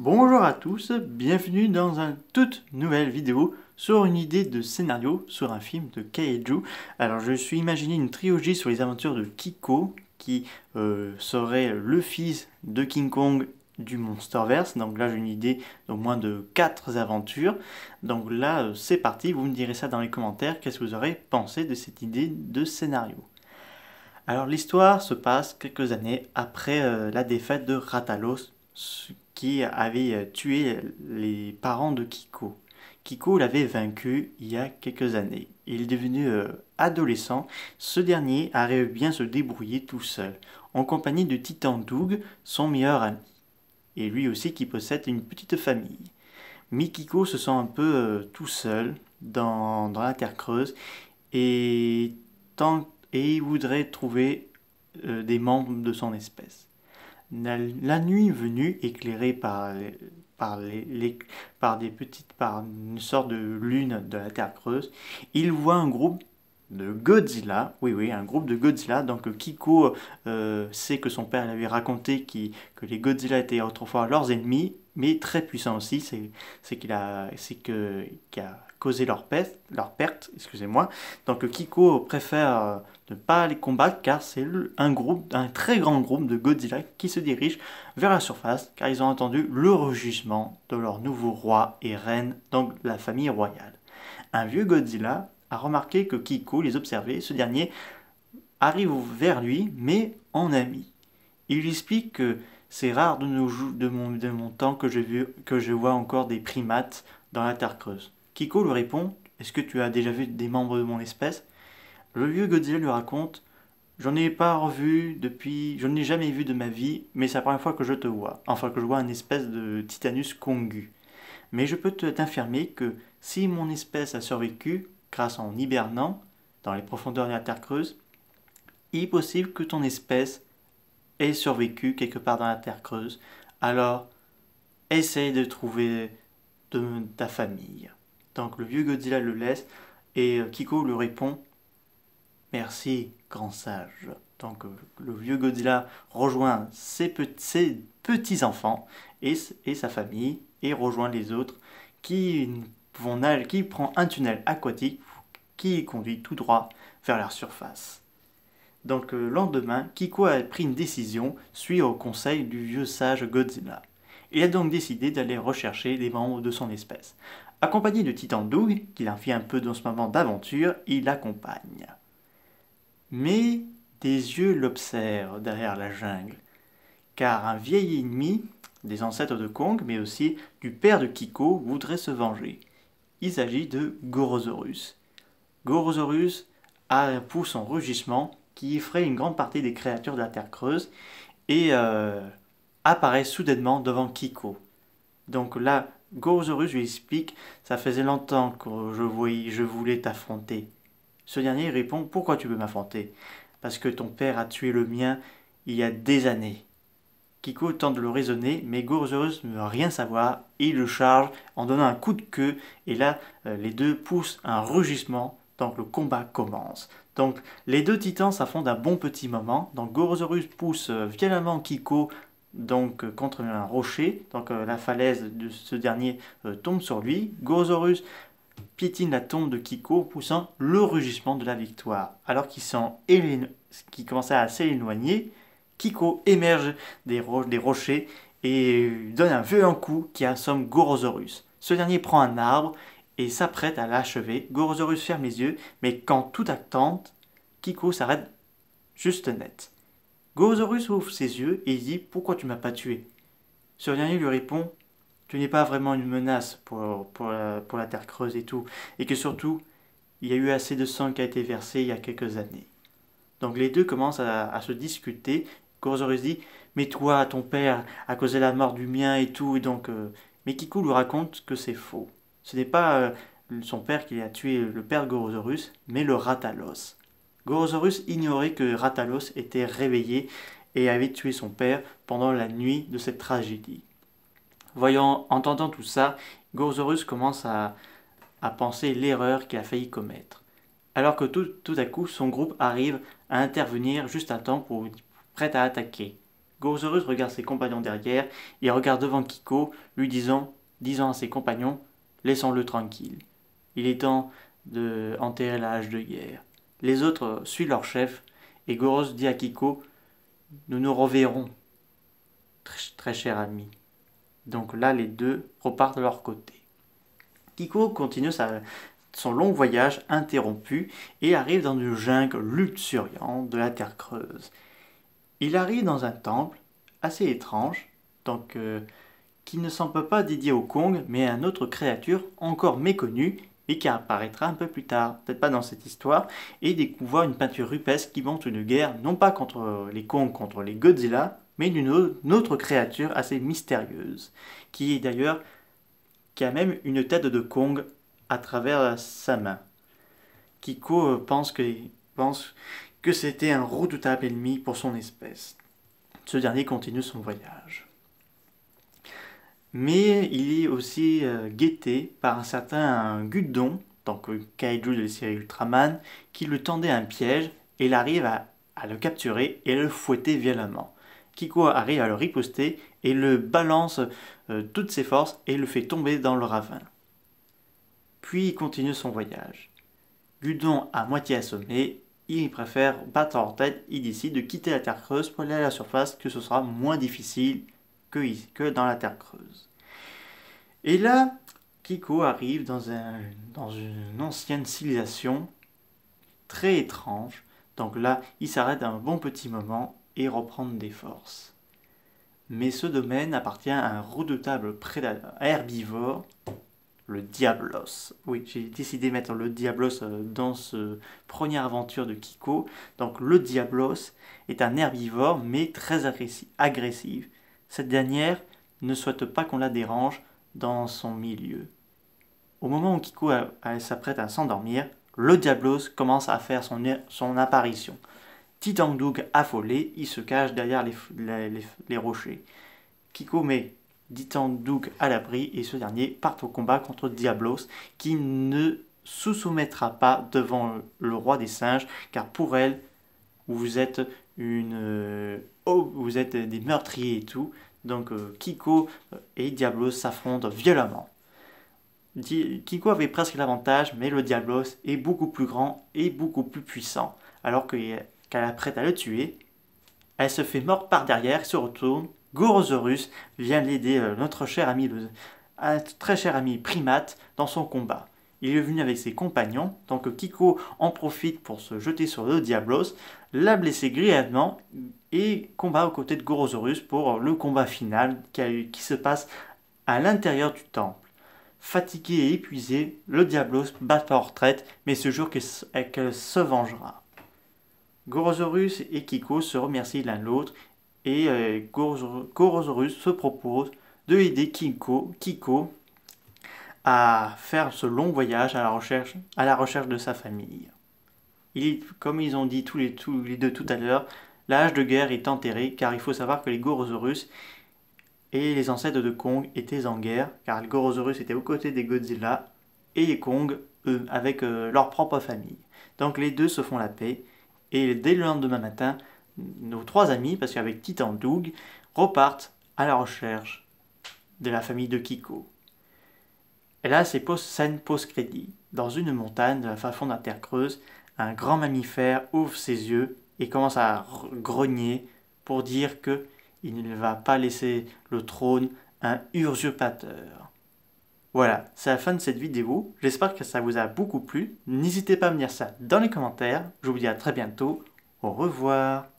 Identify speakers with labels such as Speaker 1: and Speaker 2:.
Speaker 1: Bonjour à tous, bienvenue dans une toute nouvelle vidéo sur une idée de scénario sur un film de Kaiju. Alors je suis imaginé une trilogie sur les aventures de Kiko, qui euh, serait le fils de King Kong du Monsterverse. Donc là j'ai une idée d'au moins de 4 aventures. Donc là euh, c'est parti, vous me direz ça dans les commentaires, qu'est-ce que vous aurez pensé de cette idée de scénario. Alors l'histoire se passe quelques années après euh, la défaite de Ratalos qui avait euh, tué les parents de Kiko. Kiko l'avait vaincu il y a quelques années. Il est devenu euh, adolescent. Ce dernier arrive bien se débrouiller tout seul, en compagnie de Titan Doug, son meilleur ami, et lui aussi qui possède une petite famille. Mais se sent un peu euh, tout seul dans, la Terre Creuse et, il voudrait trouver des membres de son espèce. La nuit venue, éclairée par, par, les, par, des petites, par une sorte de lune de la Terre creuse, il voit un groupe de Godzilla, oui oui, un groupe de Godzilla, donc euh, Kiko euh, sait que son père lui avait raconté qui, que les Godzilla étaient autrefois leurs ennemis, mais très puissants aussi, c'est qu'il a, que, qu'il a causer leur, perte, leur perte. Excusez-moi. Donc Kiko préfère euh, ne pas les combattre car c'est un groupe, un très grand groupe de Godzilla qui se dirige vers la surface car ils ont entendu le rugissement de leur nouveau roi et reine dans la famille royale. Un vieux Godzilla a remarqué que Kiko les observait. Ce dernier arrive vers lui mais en ami. Il lui explique que c'est rare de, mon, de, mon, temps que que je vois encore des primates dans la Terre creuse. Kiko lui répond Est-ce que tu as déjà vu des membres de mon espèce Le vieux Godzilla lui raconte J'en ai pas revu depuis. Je n'ai jamais vu de ma vie, mais c'est la première fois que je te vois. Enfin, que je vois un espèce de Titanus congu. Mais je peux t'affirmer que si mon espèce a survécu, grâce en hibernant, dans les profondeurs de la Terre creuse, il est possible que ton espèce ait survécu quelque part dans la Terre creuse. Alors, essaye de trouver de ta famille. Donc le vieux Godzilla le laisse et euh, Kiko lui répond Merci, grand sage. Donc le vieux Godzilla rejoint ses, petits-enfants et, sa famille et rejoint les autres qui vont qui prend un tunnel aquatique qui conduit tout droit vers la surface. Donc euh, le lendemain, Kiko a pris une décision suite au conseil du vieux sage Godzilla. Il a donc décidé d'aller rechercher les membres de son espèce. Accompagné de Titan Doug, qu'il fait un peu dans ce moment d'aventure, il l'accompagne. Mais des yeux l'observent derrière la jungle, car un vieil ennemi, des ancêtres de Kong, mais aussi du père de Kiko, voudrait se venger. Il s'agit de Gorosaurus. Gorosaurus a un pouce en rugissement qui effraie une grande partie des créatures de la Terre creuse et euh, apparaît soudainement devant Kiko. Donc là, Gorosaurus lui explique Ça faisait longtemps que je, voyais, je voulais t'affronter. Ce dernier répond Pourquoi tu veux m'affronter Parce que ton père a tué le mien il y a des années. Kiko tente de le raisonner, mais Gorosaurus ne veut rien savoir et il le charge en donnant un coup de queue. Et là, euh, les deux poussent un rugissement, donc le combat commence. Donc les deux titans s'affrontent un bon petit moment. Donc Gorosaurus pousse euh, violemment Kiko donc euh, contre un rocher, donc euh, la falaise de ce dernier euh, tombe sur lui. Gorosaurus piétine la tombe de Kiko, poussant le rugissement de la victoire. Alors qu'il qui commençait à s'éloigner, Kiko émerge des, des, rochers et donne un violent coup qui assomme Gorosaurus. Ce dernier prend un arbre et s'apprête à l'achever. Gorosaurus ferme les yeux, mais quand tout attente, Kiko s'arrête juste net. Gorosaurus ouvre ses yeux et dit Pourquoi tu m'as pas tué Ce dernier lui répond Tu n'es pas vraiment une menace pour, la, Terre creuse et tout, et que surtout, il y a eu assez de sang qui a été versé il y a quelques années. Donc les deux commencent à, se discuter. Gorosaurus dit Mais toi, ton père a causé la mort du mien et tout, et donc. Euh, mais Kiku lui raconte que c'est faux. Ce n'est pas euh, son père qui a tué le père Gorosaurus, mais le Ratalos. Gorosaurus ignorait que Ratalos était réveillé et avait tué son père pendant la nuit de cette tragédie. Voyant, entendant tout ça, Gorozorus commence à, penser l'erreur qu'il a failli commettre. Alors que tout, tout, à coup, son groupe arrive à intervenir juste à temps pour prêt à attaquer. Gorozorus regarde ses compagnons derrière et regarde devant Kiko, lui disant, disant à ses compagnons Laissons-le tranquille. Il est temps de enterrer la hache de guerre. Les autres suivent leur chef, et Goros dit à Kiko Nous nous reverrons, très, cher ami. Donc là, les deux repartent de leur côté. Kiko continue son long voyage interrompu et arrive dans une jungle luxuriante de la terre creuse. Il arrive dans un temple assez étrange, euh, qui ne semble pas dédié au Kong, mais à une autre créature encore méconnue et qui apparaîtra un peu plus tard, peut-être pas dans cette histoire, et découvre une peinture rupestre qui montre une guerre, non pas contre les Kong, contre les Godzilla, mais d'une autre créature assez mystérieuse, qui est d'ailleurs, qui a même une tête de Kong à travers sa main. Kiko pense que, pense que c'était un redoutable ennemi pour son espèce. Ce dernier continue son voyage. Mais il est aussi euh, guetté par un certain Gudon, donc kaiju de la série Ultraman, qui lui tendait un piège et il arrive à, le capturer et le fouetter violemment. Kiko arrive à le riposter et le balance euh, toutes ses forces et le fait tomber dans le ravin. Puis il continue son voyage. Gudon, à moitié assommé, il préfère battre en tête, il décide de quitter la Terre creuse pour aller à la surface, que ce sera moins difficile que, dans la terre creuse. Et là, Kiko arrive dans, une ancienne civilisation très étrange. Donc là, il s'arrête un bon petit moment et reprend des forces. Mais ce domaine appartient à un redoutable prédateur herbivore, le Diablos. Oui, j'ai décidé de mettre le Diablos euh, dans ce première aventure de Kiko. Donc le Diablos est un herbivore mais très agressif cette dernière ne souhaite pas qu'on la dérange dans son milieu. Au moment où Kiko s'apprête à s'endormir, le Diablos commence à faire son, son apparition. doug affolé, il se cache derrière les, rochers. Kiko met Doug à l'abri et ce dernier part au combat contre Diablos qui ne se soumettra pas devant le roi des singes car pour elle, vous êtes une, Oh, vous êtes des meurtriers et tout. Donc euh, Kiko euh, et Diablos s'affrontent violemment. Kiko avait presque l'avantage, mais le Diablos est beaucoup plus grand et beaucoup plus puissant. Alors euh, qu'elle est prête à le tuer, elle se fait mordre par derrière, se retourne. Gorosaurus vient l'aider, notre cher ami, le, un très cher ami primate, dans son combat. Il est venu avec ses compagnons, tant que Kiko en profite pour se jeter sur le Diablos, l'a blessé grièvement et combat aux côtés de Gorosaurus pour le combat final qui, se passe à l'intérieur du temple. Fatigué et épuisé, le Diablos bat en retraite, mais ce jour qu'elle se vengera. Gorosaurus et Kiko se remercient l'un l'autre et euh, Gorosaurus se propose de aider Kiko, Kiko à faire ce long voyage à la recherche, à la recherche de sa famille. comme ils ont dit tous les, deux tout à l'heure, l'âge de guerre est enterré car il faut savoir que les Gorosaurus et les ancêtres de Kong étaient en guerre car les Gorosaurus étaient aux côtés des Godzilla et les Kong, eux, avec euh, leur propre famille. Donc les deux se font la paix et dès le lendemain matin, nos trois amis, parce qu'avec Titan Doug, repartent à la recherche de la famille de Kiko. Et là, c'est post scène post crédit. Dans une montagne de la fin fond de terre creuse, un grand mammifère ouvre ses yeux et commence à grogner pour dire que il ne va pas laisser le trône à un usurpateur. Voilà, c'est la fin de cette vidéo. J'espère que ça vous a beaucoup plu. N'hésitez pas à me dire ça dans les commentaires. Je vous dis à très bientôt. Au revoir.